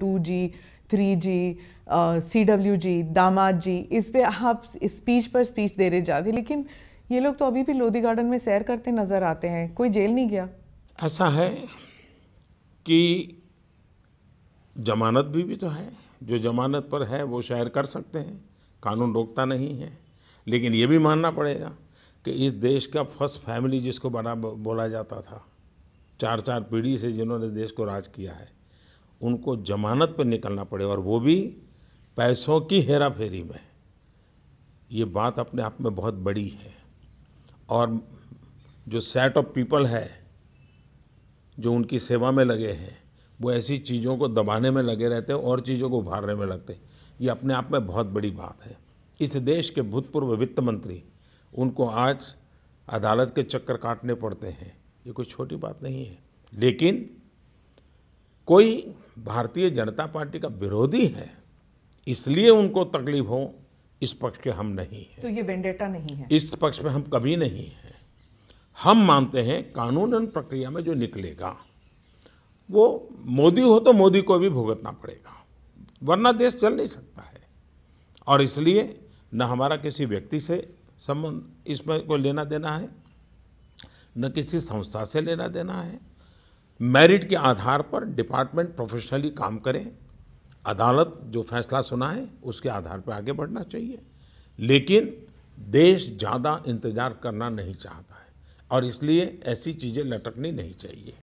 to G three G C W G दामाद जी इस पर आप स्पीच पर स्पीच दे रहे जाते लेकिन ये लोग तो अभी भी लोधी गार्डन में सैर करते नज़र आते हैं कोई जेल नहीं गया ऐसा है कि जमानत भी, भी तो है जो जमानत पर है वो सैर कर सकते हैं कानून रोकता नहीं है लेकिन ये भी मानना पड़ेगा कि इस देश का फर्स्ट फैमिली जिसको बना बोला जाता था चार चार पीढ़ी से जिन्होंने देश को राज किया है उनको जमानत पर निकलना पड़े और वो भी पैसों की हेरा फेरी में ये बात अपने आप में बहुत बड़ी है और जो सेट ऑफ पीपल है जो उनकी सेवा में लगे हैं वो ऐसी चीज़ों को दबाने में लगे रहते हैं और चीज़ों को उभारने में लगते हैं ये अपने आप में बहुत बड़ी बात है इस देश के भूतपूर्व वित्त मंत्री उनको आज अदालत के चक्कर काटने पड़ते हैं ये कोई छोटी बात नहीं है लेकिन कोई भारतीय जनता पार्टी का विरोधी है इसलिए उनको तकलीफ हो इस पक्ष के हम नहीं हैं तो ये वेंडेटा नहीं है इस पक्ष में हम कभी नहीं हैं हम मानते हैं कानूनन प्रक्रिया में जो निकलेगा वो मोदी हो तो मोदी को भी भुगतना पड़ेगा वरना देश चल नहीं सकता है और इसलिए न हमारा किसी व्यक्ति से संबंध इसमें कोई लेना देना है न किसी संस्था से लेना देना है मेरिट के आधार पर डिपार्टमेंट प्रोफेशनली काम करें अदालत जो फैसला सुनाए उसके आधार पर आगे बढ़ना चाहिए लेकिन देश ज़्यादा इंतजार करना नहीं चाहता है और इसलिए ऐसी चीज़ें लटकनी नहीं चाहिए